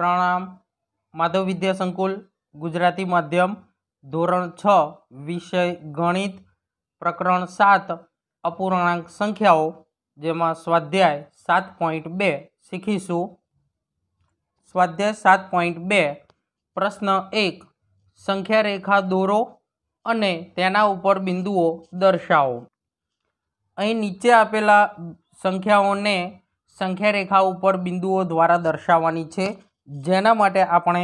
પ્રણામ માધવ વિદ્યા સંકુલ ગુજરાતી માધ્યમ ધોરણ છ વિષય ગણિત પ્રકરણ સાત અપૂર્ણાંક સંખ્યાઓ જેમાં સ્વાધ્યાય સાત પોઈન્ટ બે શીખીશું સ્વાધ્યાય સાત પોઈન્ટ બે પ્રશ્ન એક સંખ્યા રેખા દોરો અને તેના ઉપર બિંદુઓ દર્શાવો અહીં નીચે આપેલા સંખ્યાઓને સંખ્યા રેખા ઉપર બિંદુઓ દ્વારા દર્શાવવાની છે જેના માટે આપણે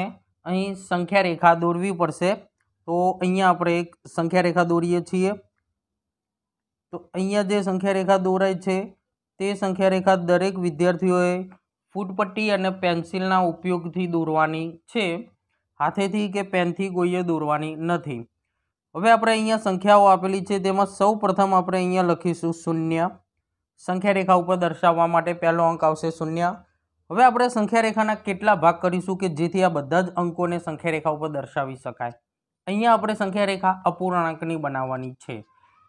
અહીં સંખ્યા રેખા દોરવી પડશે તો અહીંયા આપણે એક સંખ્યા રેખા દોરીએ છીએ તો અહીંયા જે સંખ્યા રેખા દોરાય છે તે સંખ્યા રેખા દરેક વિદ્યાર્થીઓએ ફૂટપટ્ટી અને પેન્સિલના ઉપયોગથી દોરવાની છે હાથેથી કે પેનથી કોઈએ દોરવાની નથી હવે આપણે અહીંયા સંખ્યાઓ આપેલી છે તેમાં સૌ પ્રથમ આપણે અહીંયા લખીશું શૂન્ય સંખ્યા રેખા ઉપર દર્શાવવા માટે પહેલો અંક આવશે શૂન્ય હવે આપણે સંખ્યા રેખાના કેટલા ભાગ કરીશું કે જેથી આ બધા જ અંકોને સંખ્યા રેખા ઉપર દર્શાવી શકાય અહીંયા આપણે સંખ્યા રેખા અપૂર્ણાંકની બનાવવાની છે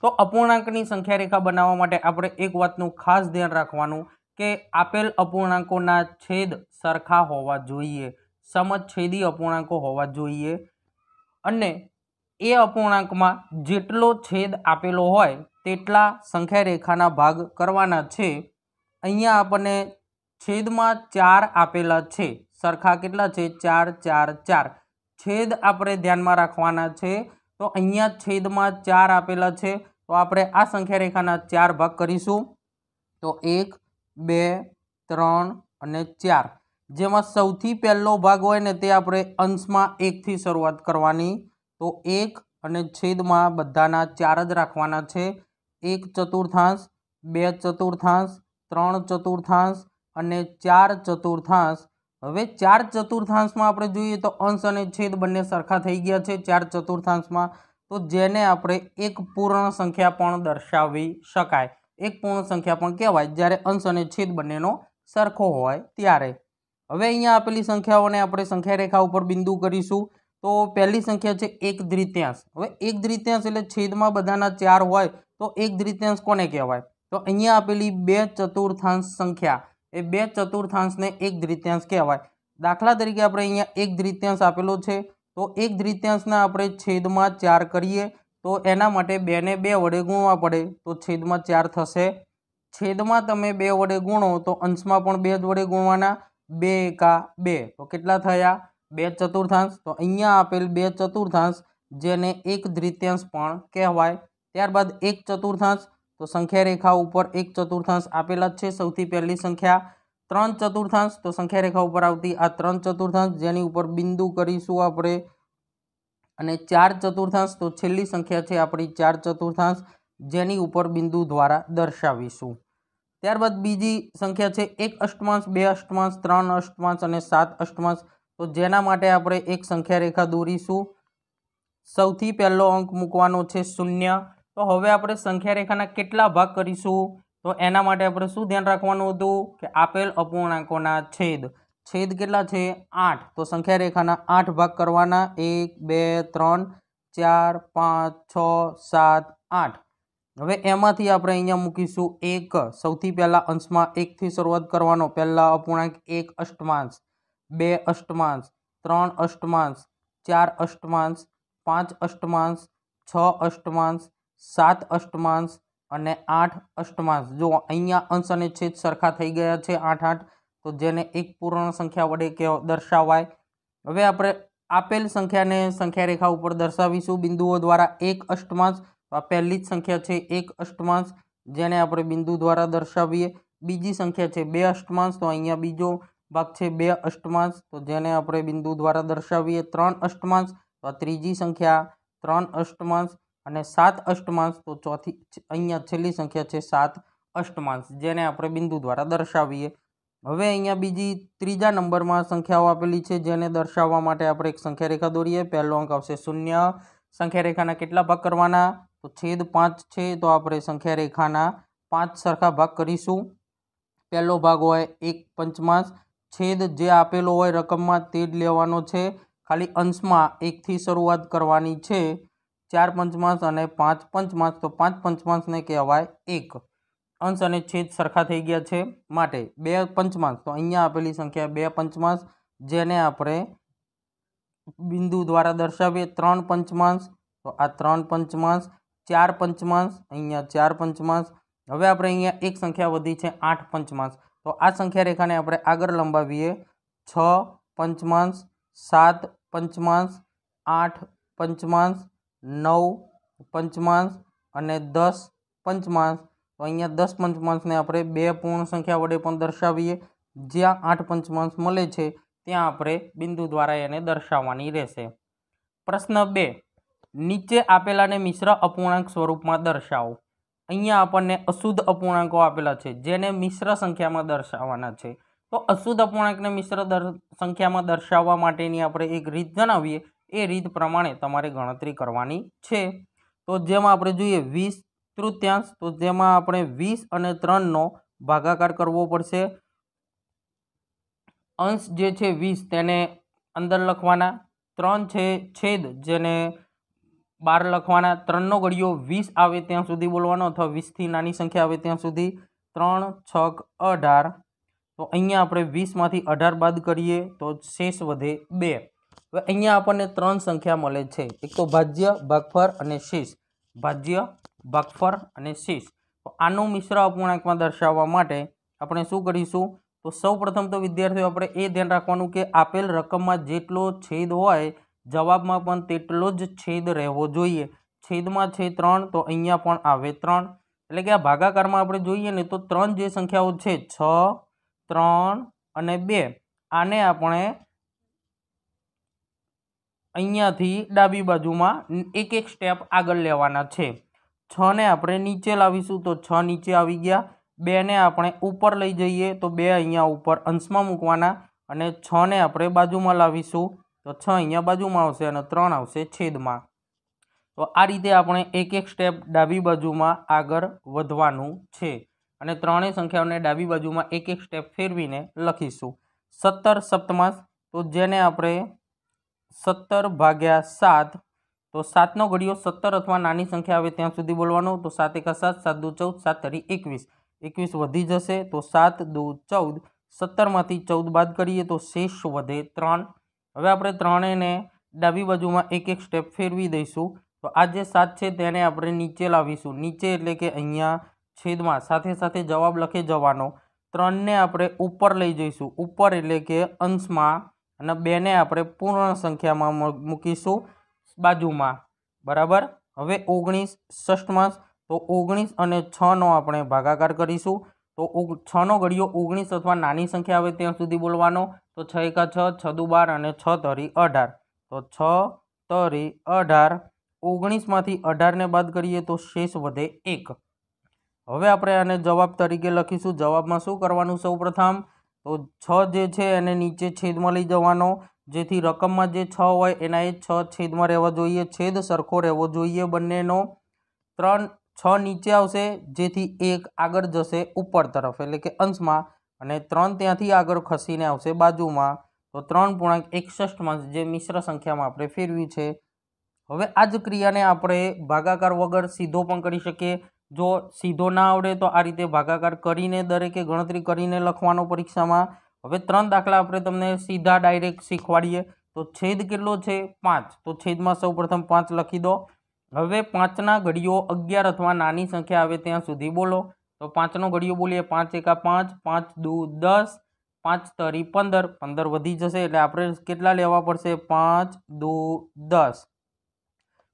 તો અપૂર્ણાંકની સંખ્યા રેખા બનાવવા માટે આપણે એક વાતનું ખાસ ધ્યાન રાખવાનું કે આપેલ અપૂર્ણાંકોના છેદ સરખા હોવા જોઈએ સમછેદી અપૂર્ણાંકો હોવા જોઈએ અને એ અપૂર્ણાંકમાં જેટલો છેદ આપેલો હોય તેટલા સંખ્યા રેખાના ભાગ કરવાના છે અહીંયા આપણને છેદમાં ચાર આપેલા છે સરખા કેટલા છે ચાર ચાર ચાર છેદ આપણે ધ્યાનમાં રાખવાના છે તો અહીંયા છેદમાં ચાર આપેલા છે તો આપણે આ સંખ્યા રેખાના ચાર ભાગ કરીશું તો એક બે ત્રણ અને ચાર જેમાં સૌથી પહેલો ભાગ હોય ને તે આપણે અંશમાં એકથી શરૂઆત કરવાની તો એક અને છેદમાં બધાના ચાર જ રાખવાના છે એક ચતુર્થાંશ બે ચતુર્થાંશ ત્રણ ચતુર્થાંશ અને ચાર ચતુર્થાંશ હવે ચાર ચતુર્થાંશમાં આપણે જોઈએ તો અંશ અને છેદ બંને સરખા થઈ ગયા છે ચાર ચતુર્થાંશમાં તો જેને આપણે એક પૂર્ણ સંખ્યા પણ દર્શાવી શકાય એક પૂર્ણ સંખ્યા પણ કહેવાય જ્યારે અંશ અને છેદ બંનેનો સરખો હોય ત્યારે હવે અહીંયા આપેલી સંખ્યાઓને આપણે સંખ્યા રેખા ઉપર બિંદુ કરીશું તો પહેલી સંખ્યા છે એક દ્રિત્યાંશ હવે એક દ્રિત્યાંશ એટલે છેદમાં બધાના ચાર હોય તો એક દ્રિત્યાંશ કોને કહેવાય તો અહીંયા આપેલી બે ચતુર્થાંશ સંખ્યા એ બે ચતુર્થાંશને એક દ્વિત્યાંશ કહેવાય દાખલા તરીકે આપણે અહીંયા એક દ્રિત્યાંશ આપેલો છે તો એક દ્રિત્યાંશના આપણે છેદમાં ચાર કરીએ તો એના માટે બેને બે વડે ગુણવા પડે તો છેદમાં ચાર થશે છેદમાં તમે બે વડે ગુણો તો અંશમાં પણ બે જ વડે ગુણવાના બે એકા બે તો કેટલા થયા બે ચતુર્થાંશ તો અહીંયા આપેલ બે ચતુર્થાંશ જેને એક દ્રિત્યાંશ પણ કહેવાય ત્યારબાદ એક ચતુર્થાંશ તો સંખ્યા રેખા ઉપર એક ચતુર્થાંશ આપેલા જ છે સૌથી પહેલી સંખ્યા ત્રણ ચતુર્થાંશ તો સંખ્યા રેખા ઉપર આવતી આ ત્રણ ચતુર્થાંશ જેની ઉપર બિંદુ કરીશું આપણે અને ચાર ચતુર્થાંશ તો છેલ્લી સંખ્યા છે આપણી ચાર ચતુર્થાંશ જેની ઉપર બિંદુ દ્વારા દર્શાવીશું ત્યારબાદ બીજી સંખ્યા છે એક અષ્ટમાંશ બે અષ્ટમાંશ ત્રણ અષ્ટમાંશ અને સાત અષ્ટમાંશ તો જેના માટે આપણે એક સંખ્યા રેખા દોરીશું સૌથી પહેલો અંક મૂકવાનો છે શૂન્ય તો હવે આપણે સંખ્યા રેખાના કેટલા ભાગ કરીશું તો એના માટે આપણે શું ધ્યાન રાખવાનું હતું કે આપેલ અપૂર્ણાંકોના છેદ છેદ કેટલા છે આઠ તો સંખ્યા રેખાના આઠ ભાગ કરવાના એક બે ત્રણ ચાર પાંચ છ સાત આઠ હવે એમાંથી આપણે અહીંયા મૂકીશું એક સૌથી પહેલાં અંશમાં એકથી શરૂઆત કરવાનો પહેલાં અપૂર્ણાંક એક અષ્ટમાંશ બે અષ્ટમાંશ ત્રણ અષ્ટમાંશ ચાર અષ્ટમાંશ પાંચ અષ્ટમાંશ છ અષ્ટમાંશ સાત અષ્ટમાંશ અને આઠ અષ્ટમાંશ જો અહીંયા અંશ અને છેદ સરખા થઈ ગયા છે આઠ આઠ તો જેને એક પૂર્ણ સંખ્યા વડે કે દર્શાવાય હવે આપણે આપેલ સંખ્યાને સંખ્યા રેખા ઉપર દર્શાવીશું બિંદુઓ દ્વારા એક અષ્ટમાંશ તો આ પહેલી જ સંખ્યા છે એક અષ્ટમાંશ જેને આપણે બિંદુ દ્વારા દર્શાવીએ બીજી સંખ્યા છે બે અષ્ટમાંશ તો અહીંયા બીજો ભાગ છે બે અષ્ટમાંશ તો જેને આપણે બિંદુ દ્વારા દર્શાવીએ ત્રણ અષ્ટમાંશ તો આ ત્રીજી સંખ્યા ત્રણ અષ્ટમાંશ અને સાત અષ્ટમાંશ તો ચોથી અહીંયા છેલ્લી સંખ્યા છે સાત અષ્ટમાંશ જેને આપણે બિંદુ દ્વારા દર્શાવીએ હવે અહીંયા બીજી ત્રીજા નંબરમાં સંખ્યાઓ આપેલી છે જેને દર્શાવવા માટે આપણે એક સંખ્યા રેખા દોરીએ પહેલો અંક આવશે શૂન્ય સંખ્યા રેખાના કેટલા ભાગ કરવાના તો છેદ પાંચ છે તો આપણે સંખ્યા રેખાના પાંચ સરખા ભાગ કરીશું પહેલો ભાગ હોય એક પંચમાંશ છેદ જે આપેલો હોય રકમમાં તે જ લેવાનો છે ખાલી અંશમાં એકથી શરૂઆત કરવાની છે ચાર પંચમાંશ અને પાંચ પંચમાંશ તો પાંચ પંચમાંશને કહેવાય એક અંશ અને છેદ સરખા થઈ ગયા છે માટે બે પંચમાંશ તો અહીંયા આપેલી સંખ્યા બે પંચમાંશ જેને આપણે બિંદુ દ્વારા દર્શાવીએ ત્રણ પંચમાંશ તો આ ત્રણ પંચમાંશ ચાર પંચમાંશ અહીંયા ચાર પંચમાંશ હવે આપણે અહીંયા એક સંખ્યા વધી છે આઠ પંચમાંશ તો આ સંખ્યા રેખાને આપણે આગળ લંબાવીએ છ પંચમાંશ સાત પંચમાંશ આઠ પંચમાંશ નવ પંચમાંશ અને દસ પંચમાંશ તો અહીંયા દસ પંચમાંશને આપણે બે પૂર્ણ સંખ્યા વડે પણ દર્શાવીએ જ્યાં આઠ પંચમાંશ મળે છે ત્યાં આપણે બિંદુ દ્વારા એને દર્શાવવાની રહેશે પ્રશ્ન બે નીચે આપેલાને મિશ્ર અપૂર્ણાંક સ્વરૂપમાં દર્શાવો અહીંયા આપણને અશુદ્ધ અપૂર્ણાંકો આપેલા છે જેને મિશ્ર સંખ્યામાં દર્શાવવાના છે તો અશુદ્ધ અપૂર્ણાંકને મિશ્ર દર સંખ્યામાં દર્શાવવા માટેની આપણે એક રીત જણાવીએ એ રીત પ્રમાણે તમારે ગણતરી કરવાની છે તો જેમાં આપણે જોઈએ વીસ તૃત્યાંશ તો જેમાં આપણે વીસ અને ત્રણનો ભાગાકાર કરવો પડશે અંશ જે છે વીસ તેને અંદર લખવાના ત્રણ છે છેદ જેને બાર લખવાના ત્રણનો ગળિયો વીસ આવે ત્યાં સુધી બોલવાનો અથવા વીસથી નાની સંખ્યા આવે ત્યાં સુધી ત્રણ છક અઢાર તો અહીંયા આપણે વીસમાંથી અઢાર બાદ કરીએ તો શેષ વધે બે હવે અહીંયા આપણને ત્રણ સંખ્યા મળે છે એક તો ભાજ્ય ભાગફળ અને શીશ ભાજ્ય ભાગફળ અને શીશ તો આનું મિશ્ર અપૂર્ણાંકમાં દર્શાવવા માટે આપણે શું કરીશું તો સૌપ્રથમ તો વિદ્યાર્થીઓ આપણે એ ધ્યાન રાખવાનું કે આપેલ રકમમાં જેટલો છેદ હોય જવાબમાં પણ તેટલો જ છેદ રહેવો જોઈએ છેદમાં છે ત્રણ તો અહીંયા પણ આવે ત્રણ એટલે કે આ ભાગાકારમાં આપણે જોઈએ ને તો ત્રણ જે સંખ્યાઓ છે છ ત્રણ અને બે આને આપણે અહીંયાથી ડાબી બાજુમાં એક એક સ્ટેપ આગળ લેવાના છે છને આપણે નીચે લાવીશું તો છ નીચે આવી ગયા બેને આપણે ઉપર લઈ જઈએ તો બે અહીંયા ઉપર અંશમાં મૂકવાના અને છને આપણે બાજુમાં લાવીશું તો છ અહીંયા બાજુમાં આવશે અને ત્રણ આવશે છેદમાં તો આ રીતે આપણે એક એક સ્ટેપ ડાબી બાજુમાં આગળ વધવાનું છે અને ત્રણેય સંખ્યાઓને ડાબી બાજુમાં એક એક સ્ટેપ ફેરવીને લખીશું સત્તર સપ્તમાસ તો જેને આપણે સત્તર ભાગ્યા સાત તો સાતનો ઘડિયો સત્તર અથવા નાની સંખ્યા આવે ત્યાં સુધી બોલવાનો તો સાત એકા સાત સાત દુ ચૌદ સાત તરી એકવીસ એકવીસ વધી જશે તો સાત દુ ચૌદ સત્તરમાંથી ચૌદ બાદ કરીએ તો શેષ વધે ત્રણ હવે આપણે ત્રણેયને ડાબી બાજુમાં એક એક સ્ટેપ ફેરવી દઈશું તો આ જે સાત છે તેને આપણે નીચે લાવીશું નીચે એટલે કે અહીંયા છેદમાં સાથે સાથે જવાબ લખે જવાનો ત્રણને આપણે ઉપર લઈ જઈશું ઉપર એટલે કે અંશમાં અને બેને આપણે પૂર્ણ સંખ્યામાં મૂકીશું બાજુમાં બરાબર હવે ઓગણીસ ષષ્ટમાંશ તો ઓગણીસ અને છનો આપણે ભાગાકાર કરીશું તો છનો ઘડીઓ ઓગણીસ અથવા નાની સંખ્યા આવે ત્યાં સુધી બોલવાનો તો છ એકા છ છ દુ બાર અને છ તરી અઢાર તો છ તરી અઢાર ઓગણીસમાંથી અઢારને બાદ કરીએ તો શેષ વધે એક હવે આપણે આને જવાબ તરીકે લખીશું જવાબમાં શું કરવાનું સૌપ્રથમ તો છ જે છે એને નીચે છેદમાં લઈ જવાનો જેથી રકમમાં જે છ હોય એના એ છ છેદમાં રહેવા જોઈએ છેદ સરખો રહેવો જોઈએ બંનેનો ત્રણ છ નીચે આવશે જેથી એક આગળ જશે ઉપર તરફ એટલે કે અંશમાં અને ત્રણ ત્યાંથી આગળ ખસીને આવશે બાજુમાં તો ત્રણ પૂર્ણાંક એકસઠમાં જે મિશ્ર સંખ્યામાં આપણે ફેરવી છે હવે આ જ ક્રિયાને આપણે ભાગાકાર વગર સીધો પણ કરી શકીએ જો સીધો ના આવડે તો આ રીતે ભાગાકાર કરીને દરેકે ગણતરી કરીને લખવાનો પરીક્ષામાં હવે ત્રણ દાખલા આપણે તમને સીધા ડાયરેક્ટ શીખવાડીએ તો છેદ કેટલો છે પાંચ તો છેદમાં સૌ પ્રથમ પાંચ લખી દો હવે પાંચના ઘડીઓ અગિયાર અથવા નાની સંખ્યા આવે ત્યાં સુધી બોલો તો પાંચનો ઘડીઓ બોલીએ પાંચ એકા પાંચ પાંચ દુ દસ પાંચ તરી પંદર પંદર વધી જશે એટલે આપણે કેટલા લેવા પડશે પાંચ દુ દસ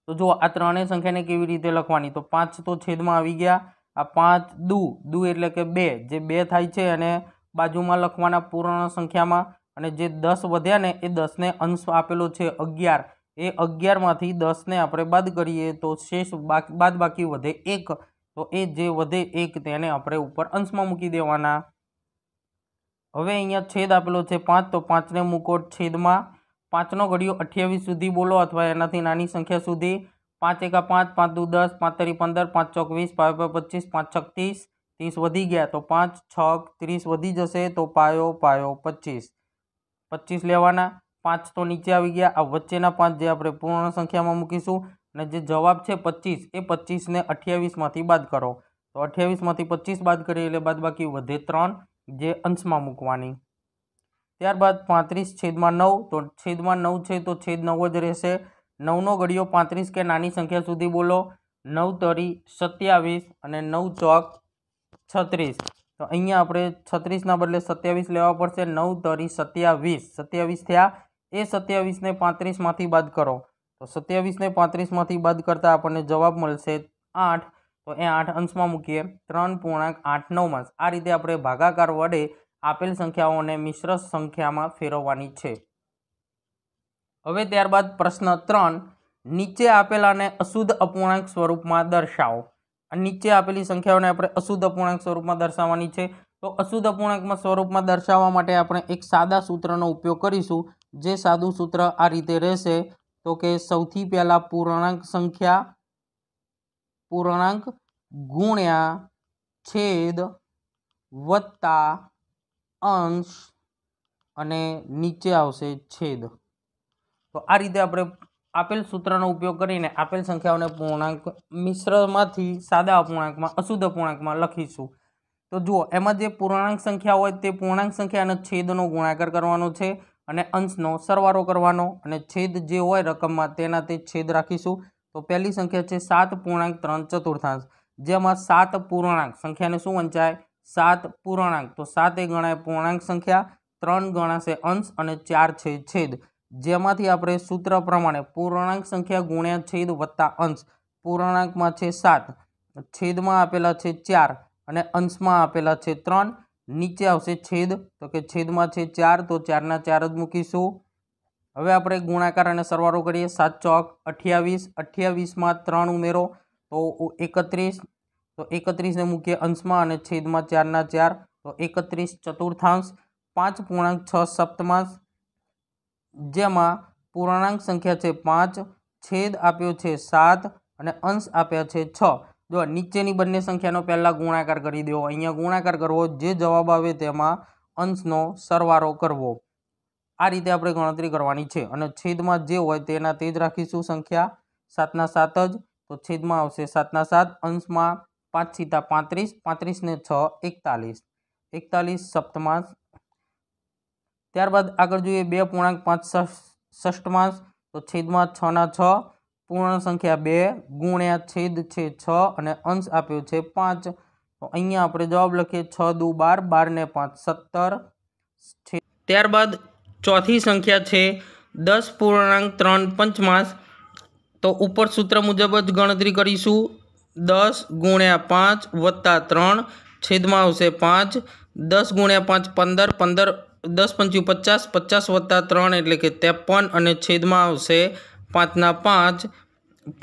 તો જો આ ત્રણેય સંખ્યાને કેવી રીતે લખવાની તો પાંચ તો છેદમાં આવી ગયા આ પાંચ દુ દુ એટલે કે બે જે બે થાય છે અને બાજુમાં લખવાના પૂર્ણ સંખ્યામાં અને જે દસ વધ્યા ને એ દસને અંશ આપેલો છે અગિયાર એ અગિયારમાંથી દસને આપણે બાદ કરીએ તો શેષ બાદ બાકી વધે એક તો એ જે વધે એક તેને આપણે ઉપર અંશમાં મૂકી દેવાના હવે અહીંયા છેદ આપેલો છે પાંચ તો પાંચને મૂકો છેદમાં પાંચનો ઘડિયો અઠ્યાવીસ સુધી બોલો અથવા એનાથી નાની સંખ્યા સુધી પાંચ એકા પાંચ પાંચ દુ દસ પાંચ તરી પંદર પાંચ ચોકવીસ વીસ પાયો પર પચીસ પાંચ છક ત્રીસ ત્રીસ વધી ગયા તો પાંચ છક ત્રીસ વધી જશે તો પાયો પાયો પચીસ પચીસ લેવાના પાંચ તો નીચે આવી ગયા આ વચ્ચેના પાંચ જે આપણે પૂર્ણ સંખ્યામાં મૂકીશું અને જે જવાબ છે પચીસ એ પચીસને અઠ્યાવીસમાંથી બાદ કરો તો અઠ્યાવીસમાંથી પચીસ બાદ કરીએ એટલે બાદ બાકી વધે ત્રણ જે અંશમાં મૂકવાની ત્યારબાદ પાંત્રીસ છેદમાં નવ તો છેદમાં નવ છે તો છેદ નવ જ રહેશે નવનો ગળિયો પાંત્રીસ કે નાની સંખ્યા સુધી બોલો નવ તરી સત્યાવીસ અને નવ ચોક છત્રીસ તો અહીંયા આપણે છત્રીસના બદલે સત્યાવીસ લેવા પડશે નવ તરી સત્યાવીસ સત્યાવીસ થયા એ સત્યાવીસને પાંત્રીસમાંથી બાદ કરો તો સત્યાવીસને પાંત્રીસમાંથી બાદ કરતાં આપણને જવાબ મળશે આઠ તો એ આઠ અંશમાં મૂકીએ ત્રણ પૂર્ણાંક આઠ નવમાં આ રીતે આપણે ભાગાકાર વડે આપેલ સંખ્યાઓને મિશ્ર સંખ્યામાં ફેરવવાની છે હવે ત્યારબાદ પ્રશ્ન ત્રણ નીચે આપેલાને અશુદ્ધ અપૂર્ણાંક સ્વરૂપમાં દર્શાવો નીચે આપેલી સંખ્યાઓને આપણે અશુદ્ધ અપૂર્ણાંક સ્વરૂપમાં દર્શાવવાની છે તો અશુદ્ધ અપૂર્ણાંકમાં સ્વરૂપમાં દર્શાવવા માટે આપણે એક સાદા સૂત્રનો ઉપયોગ કરીશું જે સાદું સૂત્ર આ રીતે રહેશે તો કે સૌથી પહેલાં પૂર્ણાંક સંખ્યા પૂર્ણાંક ગુણ્યા છેદ વત્તા અંશ અને નીચે આવશે છેદ તો આ રીતે આપણે આપેલ સૂત્રનો ઉપયોગ કરીને આપેલ સંખ્યાઓને પૂર્ણાંક મિશ્રમાંથી સાદા અપૂર્ણાંકમાં અશુદ્ધ અપૂર્ણાંકમાં લખીશું તો જુઓ એમાં જે પૂર્ણાંક સંખ્યા હોય તે પૂર્ણાંક સંખ્યા અને છેદનો ગુણાકાર કરવાનો છે અને અંશનો સરવારો કરવાનો અને છેદ જે હોય રકમમાં તેના તે છેદ રાખીશું તો પહેલી સંખ્યા છે સાત પૂર્ણાંક ત્રણ ચતુર્થાંશ જેમાં સાત પૂર્ણાંક સંખ્યાને શું વંચાય સાત પૂર્ણાંક તો સાતે ગણાય પૂર્ણાંક સંખ્યા ત્રણ ગણાશે અંશ અને ચાર છે છેદ જેમાંથી આપણે સૂત્ર પ્રમાણે પૂર્ણાંક સંખ્યા ગુણ્યા છેદ વત્તા અંશ પૂર્ણાંકમાં છે સાત છેદમાં આપેલા છે ચાર અને અંશમાં આપેલા છે ત્રણ નીચે આવશે છેદ તો કે છેદમાં છે ચાર તો ચારના ચાર જ મૂકીશું હવે આપણે ગુણાકાર અને સરવારો કરીએ સાત ચોક અઠ્યાવીસ અઠ્યાવીસમાં ત્રણ ઉમેરો તો એકત્રીસ તો એકત્રીસને મૂકીએ અંશમાં અને છેદમાં ચારના ચાર તો એકત્રીસ ચતુર્થાંશ પાંચ પૂર્ણાંક છ સપ્તમાંશ જેમાં પૂર્ણાંક સંખ્યા છે પાંચ છેદ આપ્યો છે સાત અને અંશ આપ્યા છે છ જો નીચેની બંને સંખ્યાનો પહેલાં ગુણાકાર કરી દેવો અહીંયા ગુણાકાર કરવો જે જવાબ આવે તેમાં અંશનો સરવારો કરવો આ રીતે આપણે ગણતરી કરવાની છે અને છેદમાં જે હોય તેના તે જ રાખીશું સંખ્યા સાતના સાત જ તો છેદમાં આવશે સાતના સાત અંશમાં પાંચ સીતા પાંત્રીસ પાંત્રીસને છ એકતાલીસ એકતાલીસ સપ્તમાસ ત્યારબાદ આગળ જોઈએ બે પૂર્ણાંક પાંચ ષષ્ટમાંશ તો છેદમાં છના છ પૂર્ણ સંખ્યા બે ગુણ્યા છેદ છે છ અને અંશ આપ્યો છે પાંચ તો અહીંયા આપણે જવાબ લખીએ છ દુ બાર બારને પાંચ સત્તર છે ત્યારબાદ ચોથી સંખ્યા છે દસ પૂર્ણાંક ત્રણ પંચમાસ તો ઉપર સૂત્ર મુજબ જ ગણતરી કરીશું દસ ગુણ્યા પાંચ વત્તા ત્રણ છેદમાં આવશે પાંચ દસ ગુણ્યા પાંચ પંદર પંદર દસ પંચ્યું પચાસ પચાસ વત્તા ત્રણ એટલે કે ત્રેપન અને છેદમાં આવશે પાંચના પાંચ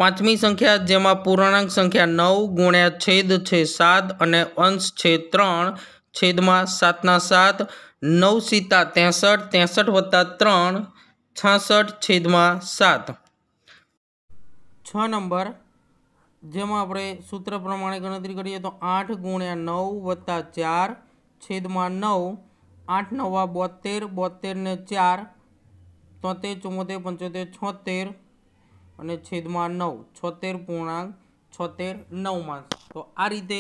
પાંચમી સંખ્યા જેમાં પૂર્ણાંક સંખ્યા નવ ગુણ્યા છેદ છે સાત અને અંશ છે ત્રણ છેદમાં સાતના સાત નવ સીતા ત્રેસઠ ત્રેસઠ વત્તા ત્રણ છાસઠ છેદમાં સાત છ નંબર જેમાં આપણે સૂત્ર પ્રમાણે ગણતરી કરીએ તો આઠ ગુણ્યા નવ વત્તા ચાર છેદમાં નવ આઠ નવા બોતેર બોતેરને ચાર તોતેર ચુમ્મોતેર પંચોતેર છોતેર અને છેદમાં નવ છોતેર પૂર્ણાંક છોતેર નવમાં તો આ રીતે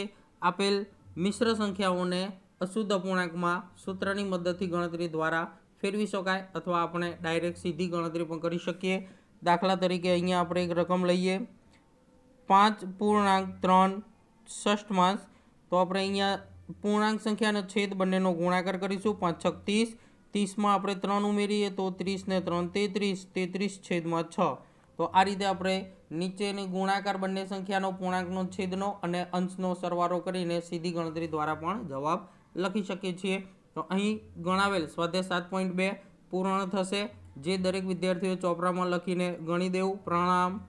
આપેલ મિશ્ર સંખ્યાઓને અશુદ્ધ અપૂર્ણાંકમાં સૂત્રની મદદથી ગણતરી દ્વારા ફેરવી શકાય અથવા આપણે ડાયરેક્ટ સીધી ગણતરી પણ કરી શકીએ દાખલા તરીકે અહીંયા આપણે એક રકમ લઈએ પાંચ પૂર્ણાંક ત્રણ ષષ્ઠમાંશ તો આપણે અહીંયા પૂર્ણાંક સંખ્યા અને છેદ બંનેનો ગુણાકાર કરીશું પાંચ છક ત્રીસ ત્રીસમાં આપણે ત્રણ ઉમેરીએ તો ત્રીસને ત્રણ તેત્રીસ તેત્રીસ છેદમાં છ તો આ રીતે આપણે નીચેની ગુણાકાર બંને સંખ્યાનો પૂર્ણાંકનો છેદનો અને અંશનો સરવારો કરીને સીધી ગણતરી દ્વારા પણ જવાબ લખી શકીએ છીએ તો અહીં ગણાવેલ સ્વાધ્યાય સાત પોઈન્ટ બે પૂર્ણ થશે જે દરેક વિદ્યાર્થીઓ ચોપરામાં લખીને ગણી દેવું પ્રણામ